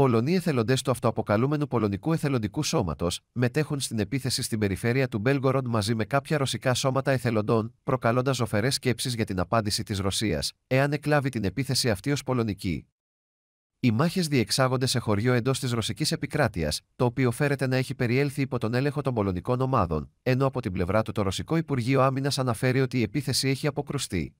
Πολωνοί εθελοντές του αυτοαποκαλούμενου Πολωνικού Εθελοντικού Σώματος μετέχουν στην επίθεση στην περιφέρεια του Μπέλγοροντ μαζί με κάποια ρωσικά σώματα εθελοντών, προκαλώντας ζωφερές σκέψεις για την απάντηση της Ρωσίας, εάν εκλάβει την επίθεση αυτή ως πολωνική. Οι μάχες διεξάγονται σε χωριό εντός της ρωσικής επικράτειας, το οποίο φέρεται να έχει περιέλθει υπό τον έλεγχο των πολωνικών ομάδων, ενώ από την πλευρά του το Ρωσικό Υπουργείο Άμυνας αναφέρει ότι η επίθεση έχει αποκρουστεί.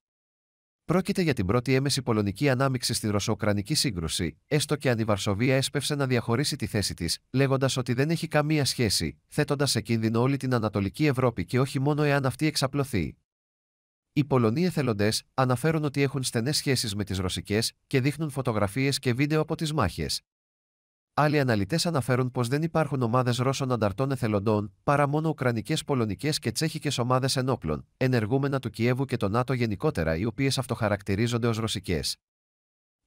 Πρόκειται για την πρώτη έμεση πολωνική ανάμειξη στη ρωσοκρανική σύγκρουση, έστω και αν η Βαρσοβία έσπευσε να διαχωρίσει τη θέση της, λέγοντας ότι δεν έχει καμία σχέση, θέτοντας σε κίνδυνο όλη την Ανατολική Ευρώπη και όχι μόνο εάν αυτή εξαπλωθεί. Οι Πολωνοί εθελοντές αναφέρουν ότι έχουν στενές σχέσεις με τις ρωσικές και δείχνουν φωτογραφίες και βίντεο από τις μάχες. Άλλοι αναλυτές αναφέρουν πως δεν υπάρχουν ομάδες Ρώσων ανταρτών εθελοντών, παρά μόνο Ουκρανικές, Πολωνικές και Τσέχικες ομάδες ενόπλων, ενεργούμενα του Κιέβου και το ΝΑΤΟ γενικότερα, οι οποίες αυτοχαρακτηρίζονται ως ρωσικές.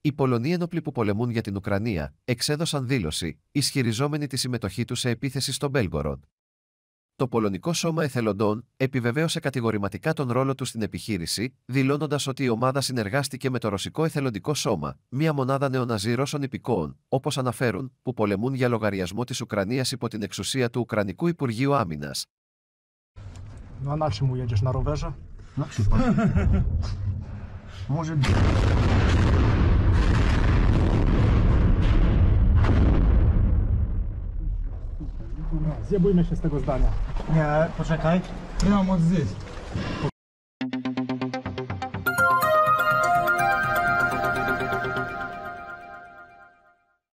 Οι Πολωνοί ενόπλοι που πολεμούν για την Ουκρανία εξέδωσαν δήλωση, ισχυριζόμενη τη συμμετοχή τους σε επίθεση στον Μπέλγορον το Πολωνικό Σώμα Εθελοντών επιβεβαίωσε κατηγορηματικά τον ρόλο τους στην επιχείρηση, δηλώνοντας ότι η ομάδα συνεργάστηκε με το Ρωσικό Εθελοντικό Σώμα, μια μονάδα νεοναζί Ρώσων υπηκόων, όπως αναφέρουν, που πολεμούν για λογαριασμό της Ουκρανίας υπό την εξουσία του Ουκρανικού Υπουργείου Άμυνας. Zjebujmy się z tego zdania. Nie, poczekaj. Ja mam odzysk.